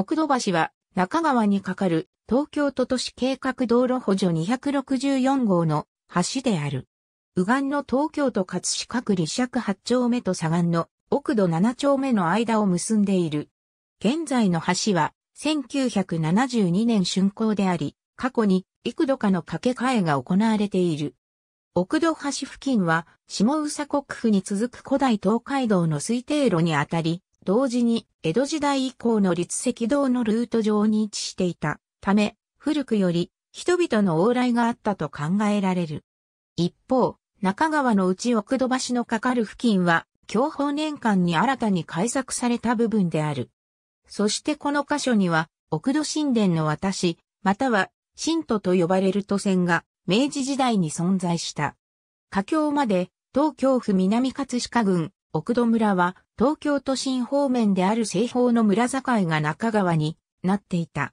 奥戸橋は中川に架かる東京都都市計画道路補助264号の橋である。右岸の東京都葛飾区立尺8丁目と左岸の奥戸7丁目の間を結んでいる。現在の橋は1972年竣工であり、過去に幾度かの架け替えが行われている。奥戸橋付近は下宇佐国府に続く古代東海道の推定路にあたり、同時に江戸時代以降の立石堂のルート上に位置していたため、古くより人々の往来があったと考えられる。一方、中川の内奥戸橋のかかる付近は、享保年間に新たに改作された部分である。そしてこの箇所には、奥戸神殿の渡し、または、神都と呼ばれる都線が、明治時代に存在した。佳境まで、東京府南葛飾郡、奥戸村は東京都心方面である西方の村境が中川になっていた。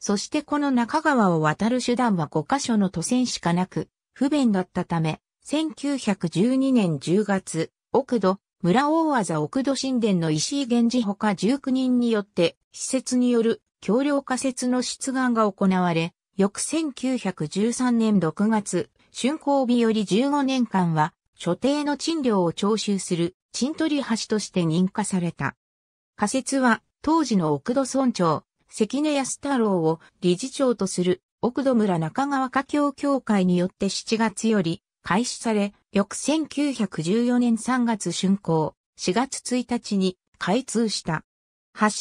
そしてこの中川を渡る手段は5箇所の都線しかなく、不便だったため、1912年10月、奥戸、村大技奥戸神殿の石井源氏ほか19人によって、施設による橋梁仮設の出願が行われ、翌1913年6月、竣工日より15年間は、所定の賃料を徴収する賃取り橋として認可された。仮説は当時の奥戸村長、関根康太郎を理事長とする奥戸村中川華協協会によって7月より開始され、翌1914年3月竣工、4月1日に開通した。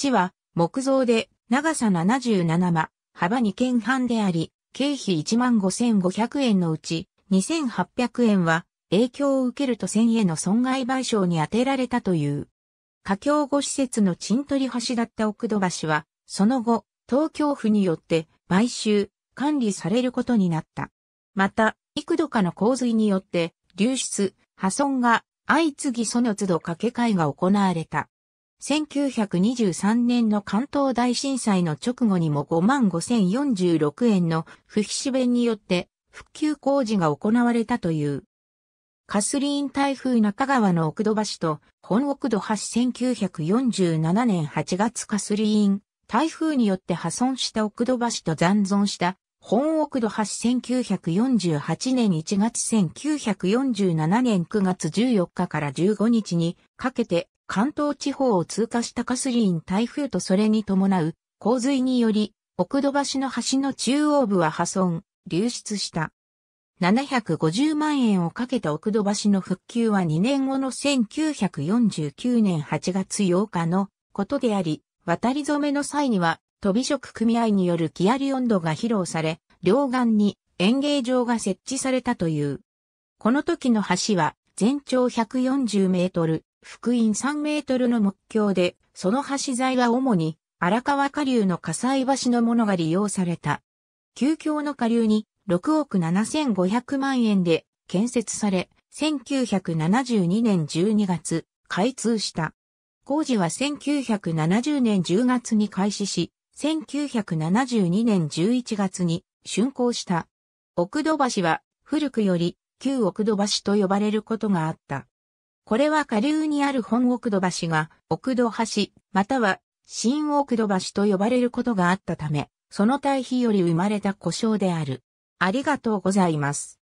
橋は木造で長さ77馬、幅2軒半であり、経費15,500円のうち2800円は影響を受ける都線への損害賠償に充てられたという。架境後施設の鎮取り橋だった奥戸橋は、その後、東京府によって買収、管理されることになった。また、幾度かの洪水によって、流出、破損が相次ぎその都度掛け替えが行われた。1923年の関東大震災の直後にも55,046円の不必死弁によって復旧工事が行われたという。カスリーン台風中川の奥戸橋と本奥戸橋1947年8月カスリーン台風によって破損した奥戸橋と残存した本奥戸橋1948年1月1947年9月14日から15日にかけて関東地方を通過したカスリーン台風とそれに伴う洪水により奥戸橋の橋の中央部は破損、流出した。750万円をかけた奥戸橋の復旧は2年後の1949年8月8日のことであり、渡り染めの際には、飛び職組合による木り温度が披露され、両岸に演芸場が設置されたという。この時の橋は全長140メートル、福音3メートルの目標で、その橋材は主に荒川下流の火災橋のものが利用された。急橋の下流に6億7500万円で建設され、1972年12月、開通した。工事は1970年10月に開始し、1972年11月に竣工した。奥戸橋は古くより旧奥戸橋と呼ばれることがあった。これは下流にある本奥戸橋が奥戸橋または新奥戸橋と呼ばれることがあったため、その対比より生まれた故障である。ありがとうございます。